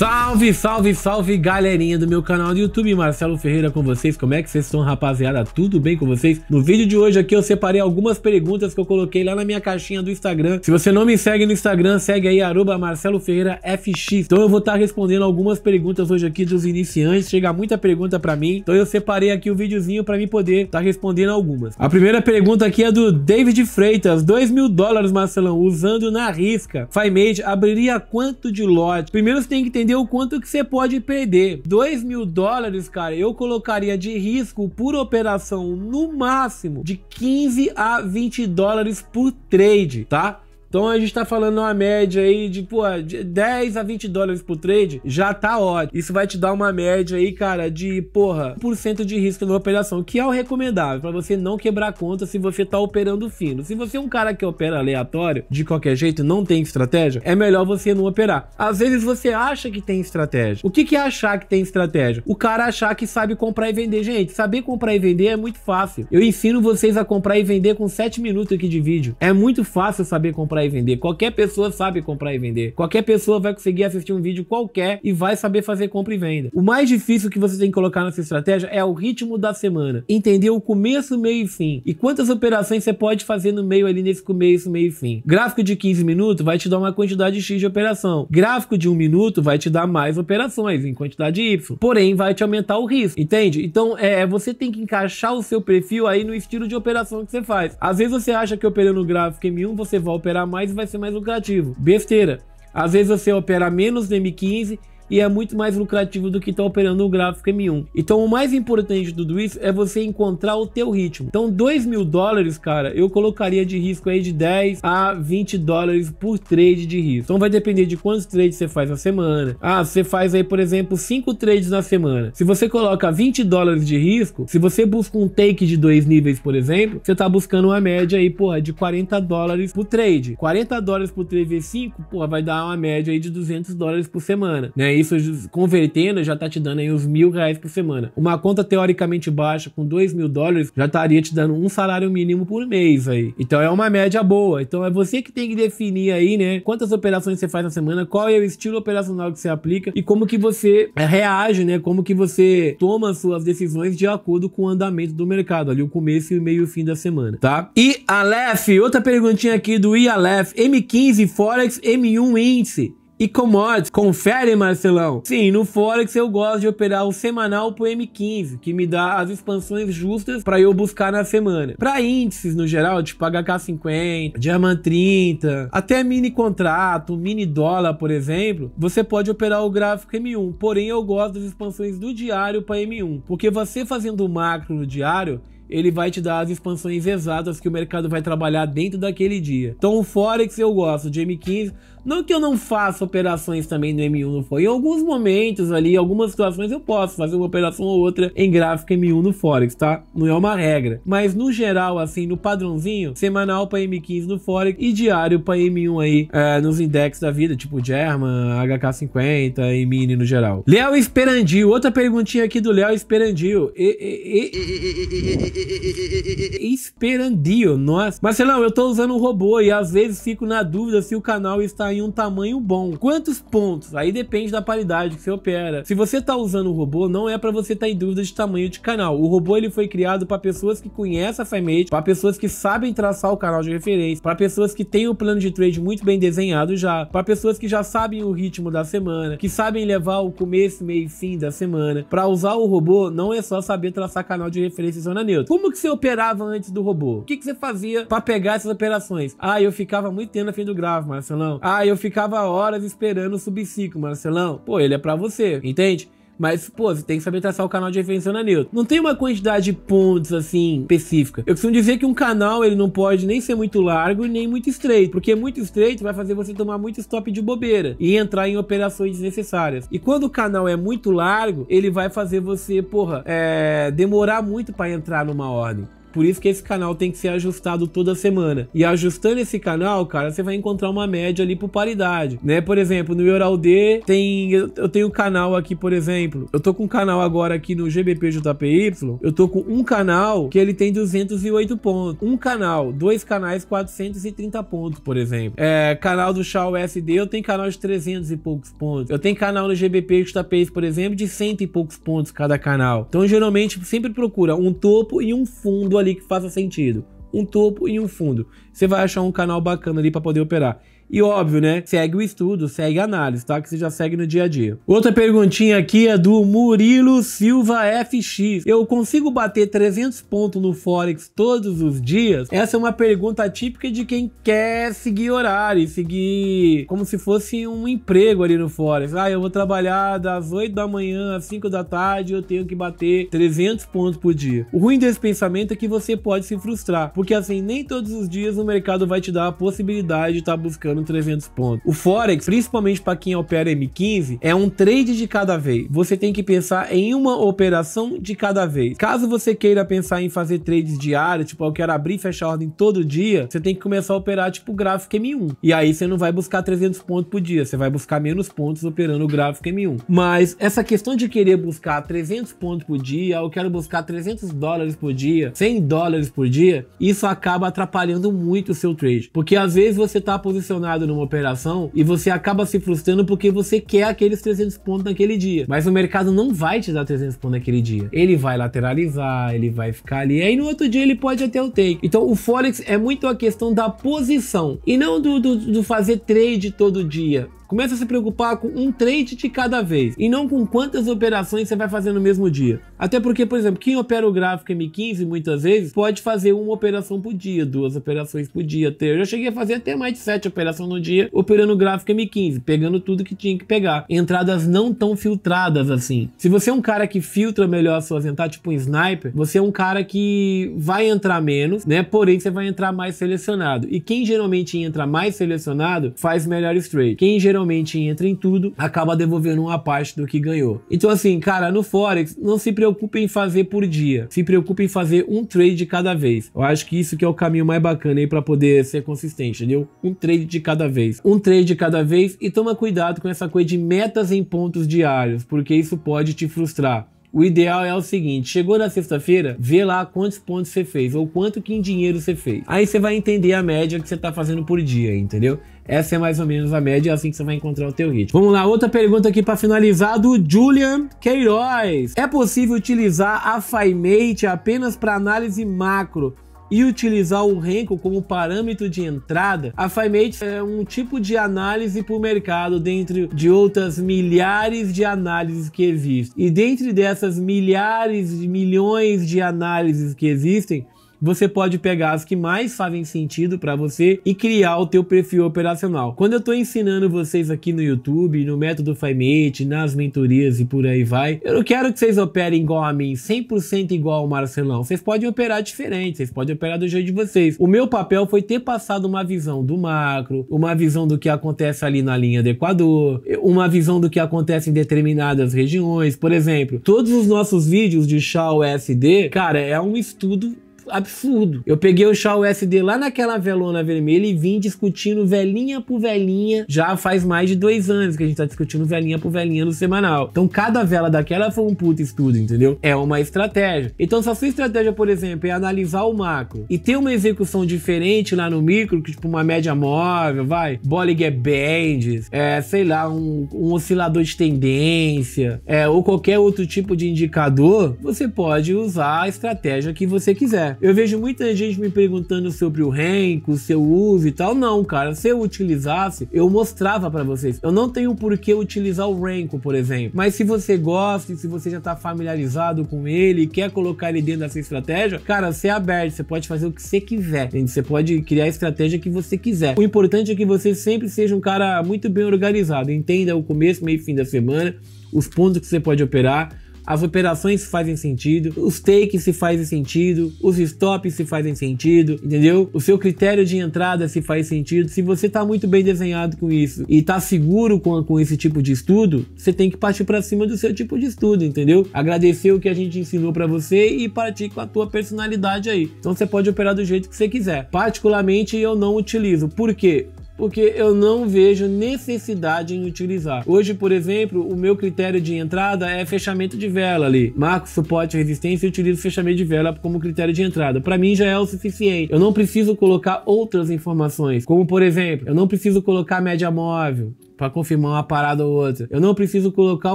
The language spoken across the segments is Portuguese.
Salve, salve, salve galerinha do meu canal do YouTube, Marcelo Ferreira com vocês, como é que vocês estão rapaziada, tudo bem com vocês? No vídeo de hoje aqui eu separei algumas perguntas que eu coloquei lá na minha caixinha do Instagram, se você não me segue no Instagram, segue aí arroba Marcelo Ferreira FX, então eu vou estar tá respondendo algumas perguntas hoje aqui dos iniciantes, chega muita pergunta pra mim, então eu separei aqui o um videozinho pra mim poder estar tá respondendo algumas. A primeira pergunta aqui é do David Freitas, 2 mil dólares Marcelão, usando na risca, Fimade abriria quanto de lote? Primeiro você tem que entender entender o quanto que você pode perder. 2 mil dólares, cara, eu colocaria de risco por operação no máximo de 15 a 20 dólares por trade, tá? Então a gente tá falando uma média aí de, pô, de 10 a 20 dólares por trade, já tá ótimo. Isso vai te dar uma média aí, cara, de, porra, 1% de risco na operação, que é o recomendável, para você não quebrar conta se você tá operando fino. Se você é um cara que opera aleatório, de qualquer jeito, não tem estratégia, é melhor você não operar. Às vezes você acha que tem estratégia. O que, que é achar que tem estratégia? O cara achar que sabe comprar e vender. Gente, saber comprar e vender é muito fácil. Eu ensino vocês a comprar e vender com 7 minutos aqui de vídeo. É muito fácil saber comprar comprar e vender. Qualquer pessoa sabe comprar e vender. Qualquer pessoa vai conseguir assistir um vídeo qualquer e vai saber fazer compra e venda. O mais difícil que você tem que colocar nessa estratégia é o ritmo da semana. Entender o começo, meio e fim. E quantas operações você pode fazer no meio ali nesse começo, meio e fim. Gráfico de 15 minutos vai te dar uma quantidade X de operação. Gráfico de 1 minuto vai te dar mais operações em quantidade Y. Porém, vai te aumentar o risco, entende? Então, é, é, você tem que encaixar o seu perfil aí no estilo de operação que você faz. Às vezes você acha que operando o gráfico M1 você vai operar mais e vai ser mais lucrativo. Besteira. Às vezes você opera menos no M15 e é muito mais lucrativo do que estar tá operando o gráfico M1. Então o mais importante do isso é você encontrar o teu ritmo. Então 2 mil dólares, cara, eu colocaria de risco aí de 10 a 20 dólares por trade de risco. Então vai depender de quantos trades você faz na semana. Ah, você faz aí, por exemplo, 5 trades na semana. Se você coloca 20 dólares de risco, se você busca um take de dois níveis, por exemplo, você tá buscando uma média aí, porra, de 40 dólares por trade. 40 dólares por 3 v 5, porra, vai dar uma média aí de 200 dólares por semana, né? isso convertendo já tá te dando aí uns mil reais por semana. Uma conta teoricamente baixa, com dois mil dólares, já estaria te dando um salário mínimo por mês aí. Então é uma média boa. Então é você que tem que definir aí, né, quantas operações você faz na semana, qual é o estilo operacional que você aplica e como que você é, reage, né, como que você toma suas decisões de acordo com o andamento do mercado, ali o começo e o meio e o fim da semana, tá? E Aleph, outra perguntinha aqui do Ialef, M15 Forex M1 índice e commodities. Confere, Marcelão. Sim, no Forex eu gosto de operar o semanal pro M15, que me dá as expansões justas para eu buscar na semana. Para índices no geral, tipo HK50, Diamond 30, até mini contrato, mini dólar, por exemplo, você pode operar o gráfico M1. Porém, eu gosto das expansões do diário para M1, porque você fazendo o macro no diário, ele vai te dar as expansões exatas que o mercado vai trabalhar dentro daquele dia. Então o Forex eu gosto de M15, não que eu não faça operações também no M1 no Forex. Em alguns momentos ali, algumas situações eu posso fazer uma operação ou outra em gráfico M1 no Forex, tá? Não é uma regra. Mas no geral, assim, no padrãozinho, semanal para M15 no Forex e diário para M1 aí é, nos index da vida, tipo German, HK50 e Mini no geral. Léo Esperandil, outra perguntinha aqui do Léo Esperandil. E, e, e, Esperandio, nossa. Marcelão, eu tô usando um robô e às vezes fico na dúvida se o canal está em um tamanho bom. Quantos pontos? Aí depende da paridade que você opera. Se você tá usando o robô, não é para você estar tá em dúvida de tamanho de canal. O robô ele foi criado para pessoas que conhecem a Femate, para pessoas que sabem traçar o canal de referência, para pessoas que têm o plano de trade muito bem desenhado já, para pessoas que já sabem o ritmo da semana, que sabem levar o começo, meio e fim da semana. Para usar o robô, não é só saber traçar canal de referência em zona neutra. Como que você operava antes do robô? O que, que você fazia para pegar essas operações? Ah, eu ficava muito tempo na fim do grave, Marcelão. Ah, ah, eu ficava horas esperando o subciclo, Marcelão. Pô, ele é pra você, entende? Mas, pô, você tem que saber traçar o canal de referência na Newton. Não tem uma quantidade de pontos, assim, específica. Eu costumo dizer que um canal, ele não pode nem ser muito largo e nem muito estreito. Porque muito estreito vai fazer você tomar muito stop de bobeira e entrar em operações desnecessárias. E quando o canal é muito largo, ele vai fazer você, porra, é, demorar muito para entrar numa ordem. Por isso que esse canal tem que ser ajustado toda semana. E ajustando esse canal, cara, você vai encontrar uma média ali por paridade, né? Por exemplo, no EuralD tem eu, tenho canal aqui, por exemplo, eu tô com um canal agora aqui no GBPJPY, eu tô com um canal que ele tem 208 pontos. Um canal, dois canais 430 pontos, por exemplo. É, canal do Shaw SD, eu tenho canal de 300 e poucos pontos. Eu tenho canal no GBP JPY, por exemplo, de 100 e poucos pontos cada canal. Então, geralmente sempre procura um topo e um fundo ali que faça sentido. Um topo e um fundo. Você vai achar um canal bacana ali para poder operar. E óbvio, né? Segue o estudo, segue a análise, tá? Que você já segue no dia a dia. Outra perguntinha aqui é do Murilo Silva FX. Eu consigo bater 300 pontos no Forex todos os dias? Essa é uma pergunta típica de quem quer seguir horário, seguir como se fosse um emprego ali no Forex. Ah, eu vou trabalhar das 8 da manhã às 5 da tarde, eu tenho que bater 300 pontos por dia. O ruim desse pensamento é que você pode se frustrar, porque assim, nem todos os dias o mercado vai te dar a possibilidade de estar tá buscando 300 pontos. O Forex, principalmente para quem opera M15, é um trade de cada vez. Você tem que pensar em uma operação de cada vez. Caso você queira pensar em fazer trades diários, tipo, eu quero abrir e fechar ordem todo dia, você tem que começar a operar tipo gráfico M1. E aí você não vai buscar 300 pontos por dia, você vai buscar menos pontos operando o gráfico M1. Mas essa questão de querer buscar 300 pontos por dia, eu quero buscar 300 dólares por dia, 100 dólares por dia, isso acaba atrapalhando muito o seu trade. Porque às vezes você está posicionado pressionado numa operação e você acaba se frustrando porque você quer aqueles 300 pontos naquele dia. Mas o mercado não vai te dar 300 pontos naquele dia. Ele vai lateralizar, ele vai ficar ali. E aí no outro dia ele pode até o take. Então o Forex é muito a questão da posição e não do, do, do fazer trade todo dia. Começa a se preocupar com um trade de cada vez e não com quantas operações você vai fazer no mesmo dia. Até porque, por exemplo, quem opera o gráfico M15 muitas vezes pode fazer uma operação por dia, duas operações por dia, Eu já cheguei a fazer até mais de sete operações no dia operando o gráfico M15, pegando tudo que tinha que pegar. Entradas não tão filtradas assim. Se você é um cara que filtra melhor a sua entradas, tipo um sniper, você é um cara que vai entrar menos, né? Porém, você vai entrar mais selecionado. E quem geralmente entra mais selecionado faz melhores trades. Quem geralmente realmente entra em tudo, acaba devolvendo uma parte do que ganhou. Então assim, cara, no Forex, não se preocupe em fazer por dia, se preocupe em fazer um trade de cada vez. Eu acho que isso que é o caminho mais bacana aí para poder ser consistente, entendeu? Um trade de cada vez. Um trade de cada vez e toma cuidado com essa coisa de metas em pontos diários, porque isso pode te frustrar. O ideal é o seguinte, chegou na sexta-feira, vê lá quantos pontos você fez ou quanto que em dinheiro você fez. Aí você vai entender a média que você está fazendo por dia, entendeu? Essa é mais ou menos a média, é assim que você vai encontrar o teu ritmo. Vamos lá, outra pergunta aqui para finalizar do Julian Queiroz. É possível utilizar a FiMate apenas para análise macro? e utilizar o Renko como parâmetro de entrada, a FiMate é um tipo de análise para o mercado dentro de outras milhares de análises que existem. E dentre dessas milhares de milhões de análises que existem, você pode pegar as que mais fazem sentido para você e criar o teu perfil operacional. Quando eu estou ensinando vocês aqui no YouTube, no método FiMate, nas mentorias e por aí vai, eu não quero que vocês operem igual a mim, 100% igual ao Marcelão. Vocês podem operar diferente, vocês podem operar do jeito de vocês. O meu papel foi ter passado uma visão do macro, uma visão do que acontece ali na linha do Equador, uma visão do que acontece em determinadas regiões. Por exemplo, todos os nossos vídeos de Shaw SD, cara, é um estudo absurdo. Eu peguei o Shaw USD lá naquela velona vermelha e vim discutindo velhinha por velhinha já faz mais de dois anos que a gente tá discutindo velhinha por velhinha no semanal. Então cada vela daquela foi um puto estudo, entendeu? É uma estratégia. Então se a sua estratégia, por exemplo, é analisar o macro e ter uma execução diferente lá no micro, que tipo uma média móvel, vai, Bollinger Bands, é, sei lá, um, um oscilador de tendência, é, ou qualquer outro tipo de indicador, você pode usar a estratégia que você quiser. Eu vejo muita gente me perguntando sobre o renco, seu uso e tal. Não, cara, se eu utilizasse, eu mostrava para vocês. Eu não tenho por que utilizar o renco, por exemplo. Mas se você gosta, se você já tá familiarizado com ele e quer colocar ele dentro dessa estratégia, cara, você é aberto, você pode fazer o que você quiser. Você pode criar a estratégia que você quiser. O importante é que você sempre seja um cara muito bem organizado. Entenda o começo, meio e fim da semana, os pontos que você pode operar as operações se fazem sentido, os takes se fazem sentido, os stops se fazem sentido, entendeu? O seu critério de entrada se faz sentido. Se você tá muito bem desenhado com isso e tá seguro com, com esse tipo de estudo, você tem que partir para cima do seu tipo de estudo, entendeu? Agradecer o que a gente ensinou para você e partir com a tua personalidade aí. Então você pode operar do jeito que você quiser. Particularmente eu não utilizo. Por quê? porque eu não vejo necessidade em utilizar. Hoje, por exemplo, o meu critério de entrada é fechamento de vela ali. Marco suporte resistência e utilizo fechamento de vela como critério de entrada. Para mim já é o suficiente. Eu não preciso colocar outras informações, como por exemplo, eu não preciso colocar média móvel, para confirmar uma parada ou outra. Eu não preciso colocar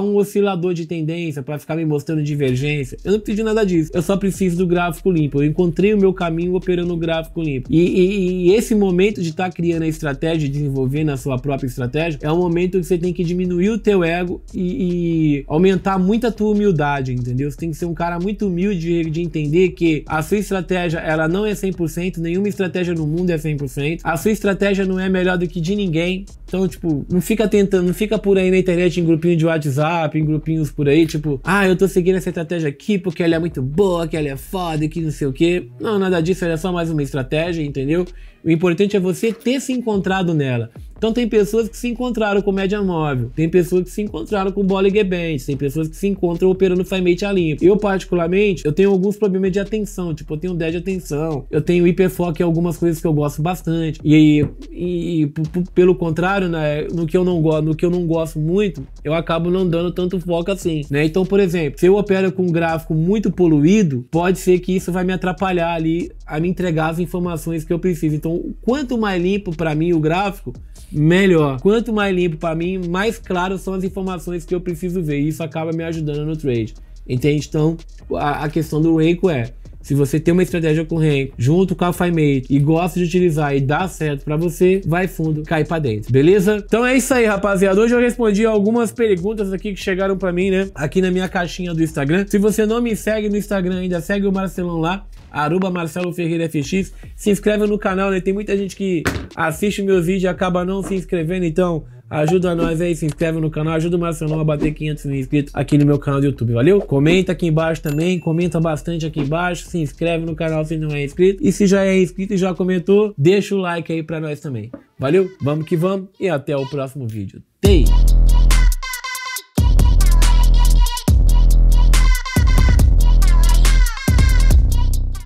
um oscilador de tendência para ficar me mostrando divergência. Eu não preciso de nada disso. Eu só preciso do gráfico limpo. Eu encontrei o meu caminho operando o gráfico limpo. E, e, e esse momento de estar tá criando a estratégia, desenvolvendo a sua própria estratégia, é um momento que você tem que diminuir o teu ego e, e aumentar muito a tua humildade, entendeu? Você tem que ser um cara muito humilde de, de entender que a sua estratégia, ela não é 100%, nenhuma estratégia no mundo é 100%. A sua estratégia não é melhor do que de ninguém. Então, tipo, não fica tentando, não fica por aí na internet em grupinho de WhatsApp, em grupinhos por aí, tipo, ah, eu tô seguindo essa estratégia aqui porque ela é muito boa, que ela é foda, que não sei o quê. Não, nada disso, ela é só mais uma estratégia, entendeu? O importante é você ter se encontrado nela. Então tem pessoas que se encontraram com média móvel, tem pessoas que se encontraram com bola e tem pessoas que se encontram operando Faimate a limpo. Eu, particularmente, eu tenho alguns problemas de atenção, tipo, eu tenho déficit de atenção, eu tenho hiperfoco em algumas coisas que eu gosto bastante. E, e, e pelo contrário, né, no que eu não gosto, no que eu não gosto muito, eu acabo não dando tanto foco assim, né? Então, por exemplo, se eu opero com um gráfico muito poluído, pode ser que isso vai me atrapalhar ali a me entregar as informações que eu preciso. Então, quanto mais limpo para mim o gráfico, melhor. Quanto mais limpo para mim, mais claro são as informações que eu preciso ver. E isso acaba me ajudando no trade. Entende? Então, a, a questão do Renko é. Se você tem uma estratégia com Renko, junto com a FiMate e gosta de utilizar e dá certo para você, vai fundo, cai para dentro, beleza? Então é isso aí, rapaziada. Hoje eu respondi algumas perguntas aqui que chegaram para mim, né? Aqui na minha caixinha do Instagram. Se você não me segue no Instagram ainda, segue o Marcelão lá Aruba Marcelo Ferreira FX. Se inscreve no canal, né? Tem muita gente que assiste o meu vídeo e acaba não se inscrevendo, então ajuda nós aí, se inscreve no canal, ajuda o Marcelão a bater 500 mil inscritos aqui no meu canal do YouTube, valeu? Comenta aqui embaixo também, comenta bastante aqui embaixo, se inscreve no canal se não é inscrito, e se já é inscrito e já comentou, deixa o like aí pra nós também, valeu? Vamos que vamos e até o próximo vídeo. Tchau!